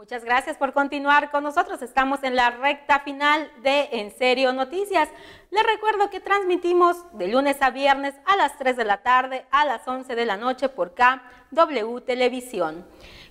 Muchas gracias por continuar con nosotros. Estamos en la recta final de En Serio Noticias. Les recuerdo que transmitimos de lunes a viernes a las 3 de la tarde a las 11 de la noche por KW Televisión.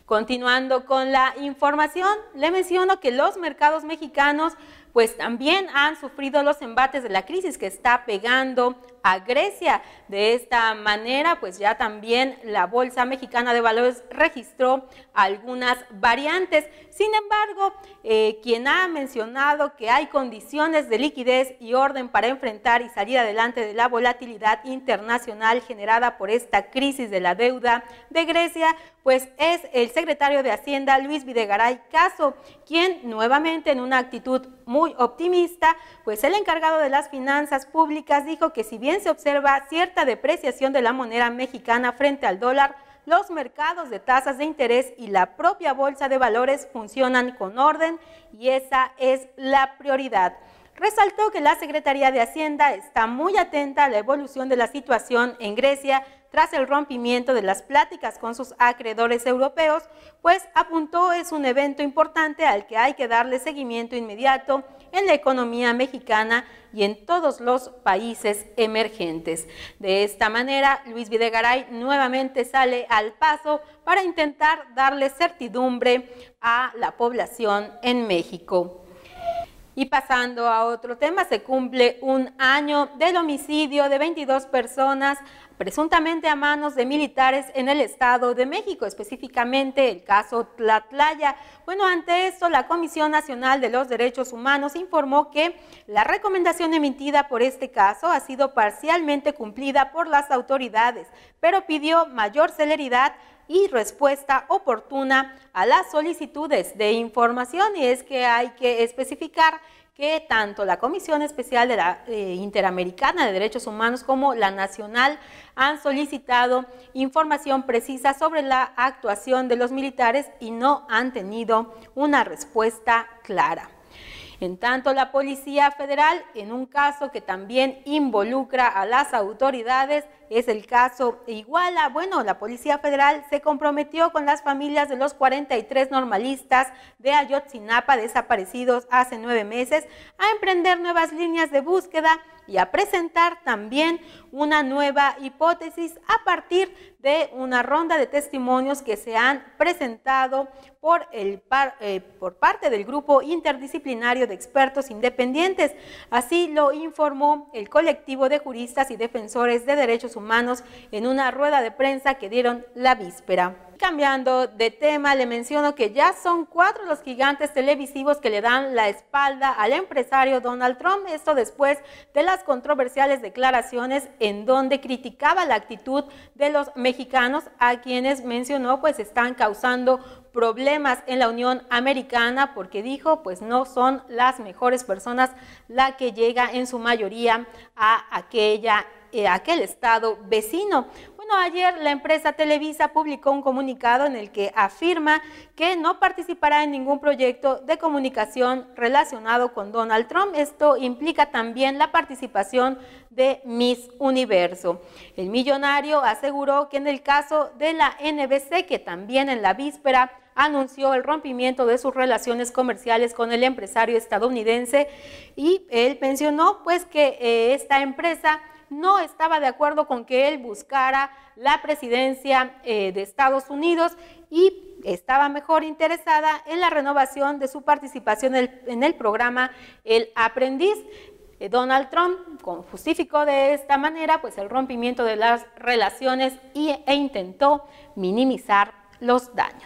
Continuando con la información, le menciono que los mercados mexicanos pues también han sufrido los embates de la crisis que está pegando a Grecia. De esta manera, pues ya también la Bolsa Mexicana de Valores registró algunas variantes. Sin embargo, eh, quien ha mencionado que hay condiciones de liquidez y orden para enfrentar y salir adelante de la volatilidad internacional generada por esta crisis de la deuda de Grecia, pues es el secretario de Hacienda Luis Videgaray Caso, quien nuevamente en una actitud muy optimista, pues el encargado de las finanzas públicas dijo que si bien se observa cierta depreciación de la moneda mexicana frente al dólar, los mercados de tasas de interés y la propia bolsa de valores funcionan con orden y esa es la prioridad. Resaltó que la Secretaría de Hacienda está muy atenta a la evolución de la situación en Grecia tras el rompimiento de las pláticas con sus acreedores europeos, pues apuntó es un evento importante al que hay que darle seguimiento inmediato en la economía mexicana y en todos los países emergentes. De esta manera, Luis Videgaray nuevamente sale al paso para intentar darle certidumbre a la población en México. Y pasando a otro tema, se cumple un año del homicidio de 22 personas presuntamente a manos de militares en el Estado de México, específicamente el caso Tlatlaya. Bueno, ante esto, la Comisión Nacional de los Derechos Humanos informó que la recomendación emitida por este caso ha sido parcialmente cumplida por las autoridades, pero pidió mayor celeridad y respuesta oportuna a las solicitudes de información y es que hay que especificar que tanto la Comisión Especial de la eh, Interamericana de Derechos Humanos como la Nacional han solicitado información precisa sobre la actuación de los militares y no han tenido una respuesta clara. En tanto, la Policía Federal, en un caso que también involucra a las autoridades, es el caso Iguala. Bueno, la Policía Federal se comprometió con las familias de los 43 normalistas de Ayotzinapa desaparecidos hace nueve meses a emprender nuevas líneas de búsqueda y a presentar también una nueva hipótesis a partir de una ronda de testimonios que se han presentado por, el eh, por parte del grupo interdisciplinario de expertos independientes. Así lo informó el colectivo de juristas y defensores de derechos humanos en una rueda de prensa que dieron la víspera cambiando de tema, le menciono que ya son cuatro los gigantes televisivos que le dan la espalda al empresario Donald Trump, esto después de las controversiales declaraciones en donde criticaba la actitud de los mexicanos a quienes mencionó pues están causando problemas en la Unión Americana porque dijo pues no son las mejores personas la que llega en su mayoría a aquella eh, aquel estado vecino. Bueno, ayer la empresa Televisa publicó un comunicado en el que afirma que no participará en ningún proyecto de comunicación relacionado con Donald Trump. Esto implica también la participación de Miss Universo. El millonario aseguró que en el caso de la NBC, que también en la víspera anunció el rompimiento de sus relaciones comerciales con el empresario estadounidense y él mencionó pues que eh, esta empresa no estaba de acuerdo con que él buscara la presidencia eh, de Estados Unidos y estaba mejor interesada en la renovación de su participación en el, programa El Aprendiz. Eh, Donald Trump justificó de esta manera pues el rompimiento de las relaciones y, e intentó minimizar los daños.